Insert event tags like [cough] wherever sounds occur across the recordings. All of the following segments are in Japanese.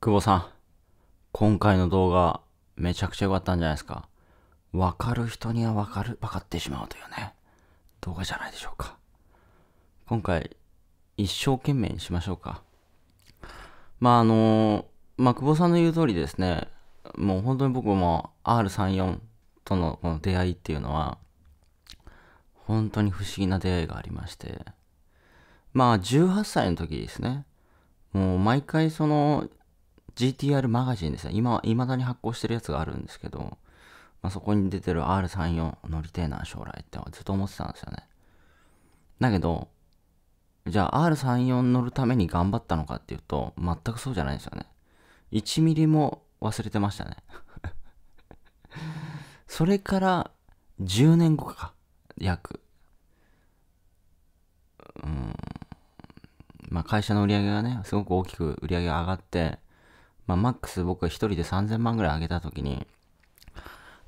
久保さん、今回の動画、めちゃくちゃ良かったんじゃないですか。わかる人にはわかる、わかってしまうというね、動画じゃないでしょうか。今回、一生懸命にしましょうか。まあ、あのまあ、久保さんの言う通りですね、もう本当に僕も R34 とのこの出会いっていうのは、本当に不思議な出会いがありまして、まあ、18歳の時ですね、もう毎回その GTR マガジンですね。今い未だに発行してるやつがあるんですけど、まあ、そこに出てる R34 乗りてえな、将来ってずっと思ってたんですよね。だけど、じゃあ R34 乗るために頑張ったのかっていうと、全くそうじゃないんですよね。1ミリも忘れてましたね [laughs] それから10年後か、約。うん。まあ会社の売り上げがね、すごく大きく売り上げが上がって、まあ、マックス僕が一人で3000万ぐらいあげた時に、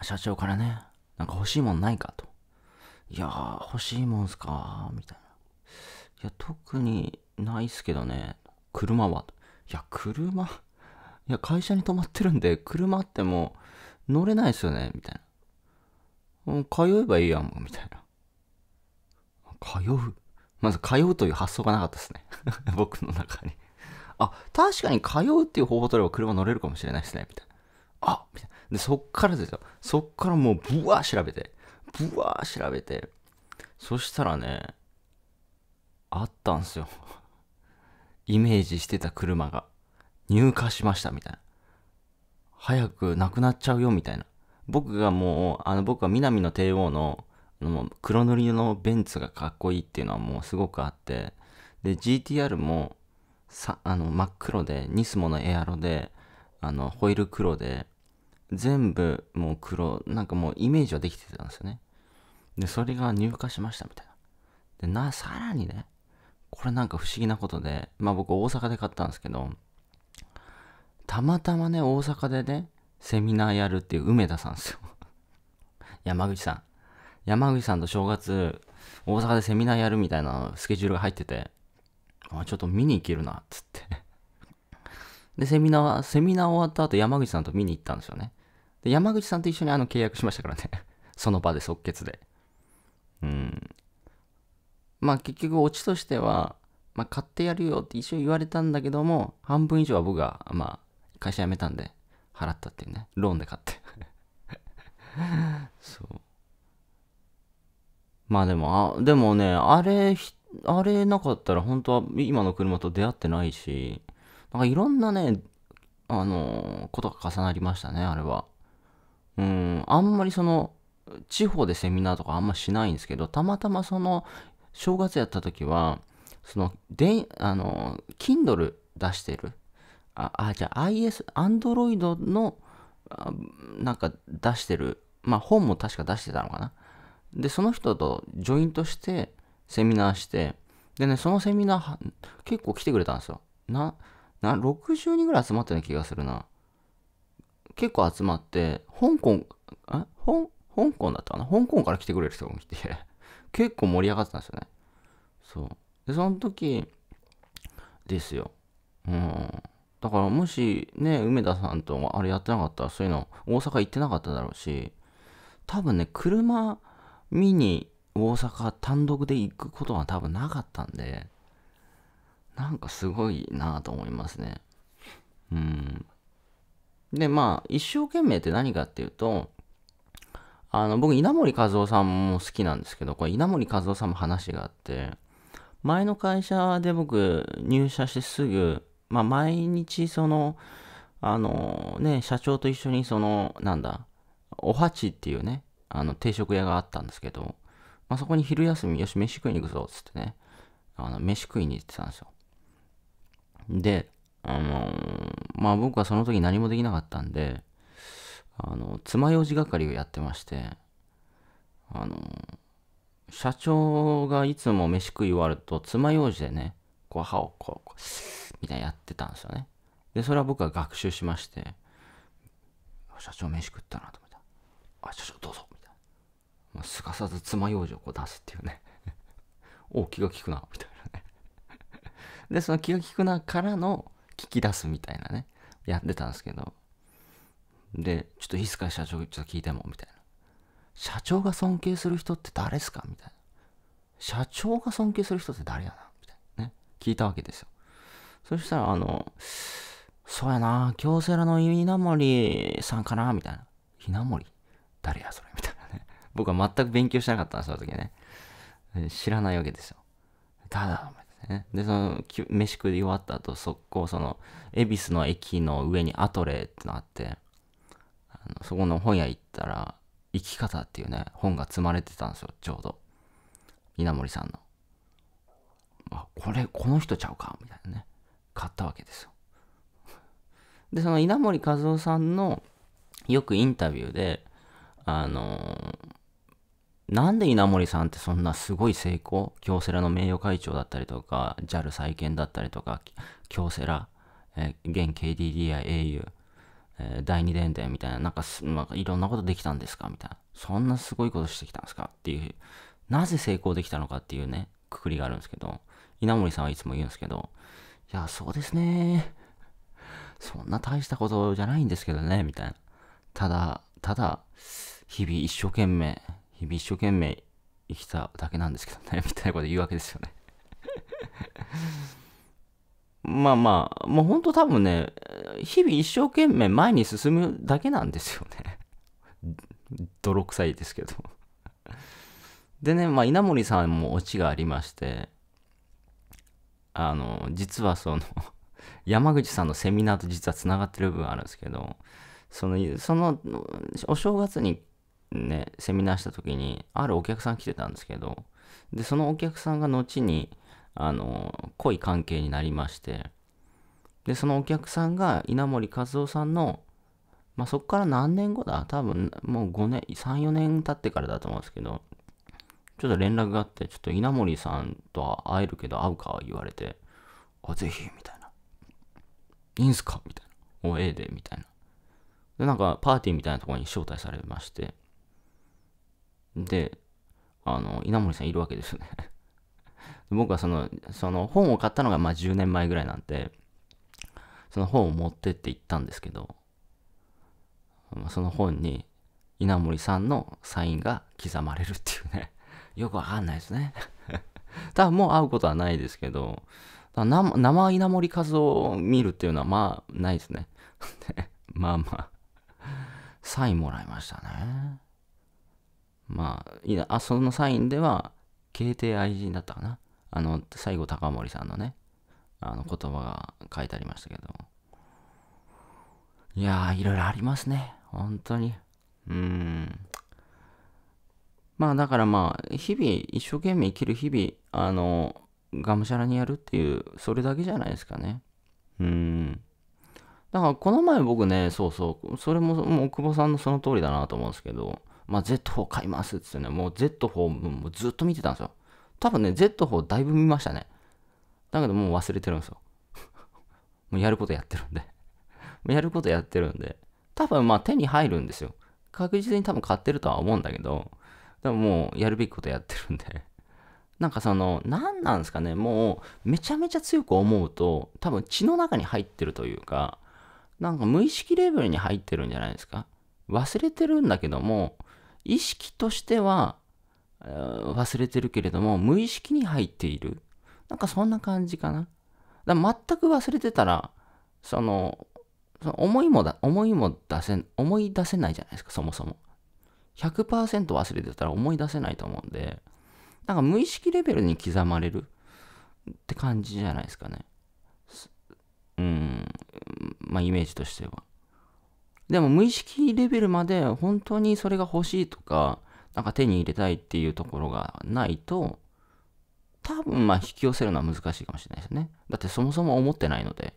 社長からね、なんか欲しいもんないかと。いやー、欲しいもんすかみたいな。いや、特にないっすけどね。車は。いや、車、いや、会社に泊まってるんで、車ってもう乗れないっすよね、みたいな。もう通えばいいやん、みたいな。通うまず通うという発想がなかったですね [laughs] 僕の中にあ、確かに通うっていう方法取れば車乗れるかもしれないですね、みたいな。あみたいな。で、そっからですよ。そっからもう、ぶわー調べて。ぶわー調べて。そしたらね、あったんすよ。イメージしてた車が、入荷しました、みたいな。早くなくなっちゃうよ、みたいな。僕がもう、あの、僕は南の帝王の、の黒塗りのベンツがかっこいいっていうのはもうすごくあって、で、GTR も、さあの真っ黒でニスモのエアロであのホイール黒で全部もう黒なんかもうイメージはできてたんですよねでそれが入荷しましたみたいなでなさらにねこれなんか不思議なことでまあ僕大阪で買ったんですけどたまたまね大阪でねセミナーやるっていう梅田さんですよ [laughs] 山口さん山口さんと正月大阪でセミナーやるみたいなスケジュールが入っててあ、ちょっと見に行けるな、つってで、セミナー、セミナー終わった後、山口さんと見に行ったんですよね。で、山口さんと一緒にあの契約しましたからね [laughs] その場で即決で。うん。まあ結局、オチとしては、まあ買ってやるよって一応言われたんだけども、半分以上は僕が、まあ、会社辞めたんで、払ったっていうね。ローンで買って [laughs] そう。まあでも、あ、でもね、あれ、一あれなかったら本当は今の車と出会ってないし、なんかいろんなね、あのー、ことが重なりましたね、あれは。うん、あんまりその、地方でセミナーとかあんましないんですけど、たまたまその、正月やった時は、その、で、あの、Kindle 出してる。あ、あじゃあ IS、Android の、あなんか出してる。まあ本も確か出してたのかな。で、その人とジョイントして、セミナーして、でね、そのセミナー、結構来てくれたんですよ。な、な、60人ぐらい集まったな気がするな。結構集まって、香港、あ香香港だったかな香港から来てくれる人が来て [laughs] 結構盛り上がってたんですよね。そう。で、その時、ですよ。うん。だからもしね、梅田さんとあれやってなかったら、そういうの、大阪行ってなかっただろうし、多分ね、車見に大阪単独で行くことは多分なかったんで、なんかすごいなと思いますね。うん。で、まあ、一生懸命って何かっていうと、あの、僕、稲森和夫さんも好きなんですけど、これ稲森和夫さんも話があって、前の会社で僕、入社してすぐ、まあ、毎日、その、あの、ね、社長と一緒に、その、なんだ、おはちっていうね、あの、定食屋があったんですけど、まあ、そこに昼休み、よし、飯食いに行くぞ、つってね、あの、飯食いに行ってたんですよ。で、あのー、まあ僕はその時何もできなかったんで、あの、爪楊枝係をやってまして、あのー、社長がいつも飯食い終わると爪楊枝でね、こう歯をこう、こうみたいなやってたんですよね。で、それは僕は学習しまして、社長飯食ったなと思った。あ、社長どうぞ。まあ、すかさず爪楊枝をこう出すっていうね [laughs] お気が利くなみたいなね [laughs] でその気が利くなからの聞き出すみたいなねやってたんですけどでちょっといいっすか社長ちょっと聞いてもみたいな社長が尊敬する人って誰っすかみたいな社長が尊敬する人って誰やなみたいなね聞いたわけですよそしたらあのそうやな京セラの稲森さんかなみたいな稲森誰やそれみたいな僕は全く勉強しなかったんですその時ね。知らないわけですよ。ただ、ね、で、その、飯食い終わった後、速攻、その、恵比寿の駅の上にアトレってのがあって、あのそこの本屋行ったら、生き方っていうね、本が積まれてたんですよ、ちょうど。稲森さんの。あ、これ、この人ちゃうかみたいなね。買ったわけですよ。で、その稲森和夫さんの、よくインタビューで、あのー、なんで稲森さんってそんなすごい成功京セラの名誉会長だったりとか、JAL 再建だったりとか、京セラ、えー、現 KDDI、au、えー、第二電電みたいな、なんかなんかいろんなことできたんですかみたいな。そんなすごいことしてきたんですかっていう、なぜ成功できたのかっていうね、くくりがあるんですけど、稲森さんはいつも言うんですけど、いや、そうですね。そんな大したことじゃないんですけどね、みたいな。ただ、ただ、日々一生懸命日々一生懸命生きただけなんですけどね、[laughs] みたいなこと言うわけですよね [laughs] まあまあ、もうほんと多分ね、日々一生懸命前に進むだけなんですよね [laughs] 泥臭いですけどでね、まあ稲森さんもオチがありまして、あの、実はその山口さんのセミナーと実はつながってる部分あるんですけど、その、その、お正月にね、セミナーした時に、あるお客さん来てたんですけど、で、そのお客さんが後に、あの、濃い関係になりまして、で、そのお客さんが稲森和夫さんの、まあ、そこから何年後だ多分、もう5年、3、4年経ってからだと思うんですけど、ちょっと連絡があって、ちょっと稲森さんとは会えるけど会うか言われて、あ、ぜひ、みたいな。いいんすかみたいな。お、ええで、みたいな。で、なんか、パーティーみたいなところに招待されまして、で、あの、稲森さんいるわけですよね [laughs] 僕はその、その本を買ったのがまあ10年前ぐらいなんで、その本を持ってって行ったんですけど、その本に稲森さんのサインが刻まれるっていうね [laughs] よくわかんないですね [laughs] 多分もう会うことはないですけど、生稲森和夫を見るっていうのはまあないですねまあまあ、サインもらいましたね。あ、いいあそのサインでは、KT 定愛人だったかな。あの、西郷隆盛さんのね、あの言葉が書いてありましたけどいやー、いろいろありますね。本当に。うん。まあ、だからまあ、日々、一生懸命生きる日々、あの、がむしゃらにやるっていう、それだけじゃないですかね。うん。だから、この前僕ね、そうそう、それも、もう、久保さんのその通りだなと思うんですけど、まあ、Z4 買いますっつってね、もう Z4 もうずっと見てたんですよ。多分ね、Z4 だいぶ見ましたね。だけどもう忘れてるんですよ。[laughs] もうやることやってるんでもうやることやってるんで。多分まあ手に入るんですよ。確実に多分買ってるとは思うんだけど、でももうやるべきことやってるんでなんかその、何なんですかね、もうめちゃめちゃ強く思うと、多分血の中に入ってるというか、なんか無意識レベルに入ってるんじゃないですか。忘れてるんだけども、意識としては忘れてるけれども無意識に入っているなんかそんな感じかなだか全く忘れてたらそのその思いもだ思いも出せ思い出せないじゃないですかそもそも100%忘れてたら思い出せないと思うんでなんか無意識レベルに刻まれるって感じじゃないですかねうんまあイメージとしてはでも無意識レベルまで本当にそれが欲しいとか、なんか手に入れたいっていうところがないと、多分まあ引き寄せるのは難しいかもしれないですね。だってそもそも思ってないので、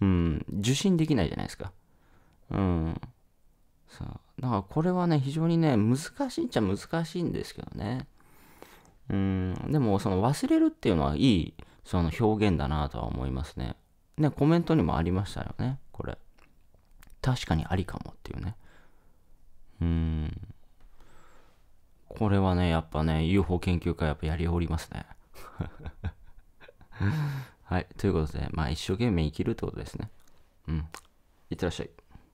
うん、受信できないじゃないですか。うん。そう。だからこれはね、非常にね、難しいっちゃ難しいんですけどね。うん、でもその忘れるっていうのはいい、その表現だなとは思いますね。ね、コメントにもありましたよね、これ。確かにありかもっていうね。うん。これはね、やっぱね、UFO 研究会やっぱやりおりますね。[laughs] はい。ということで、まあ一生懸命生きるってことですね。うん。いってらっしゃい。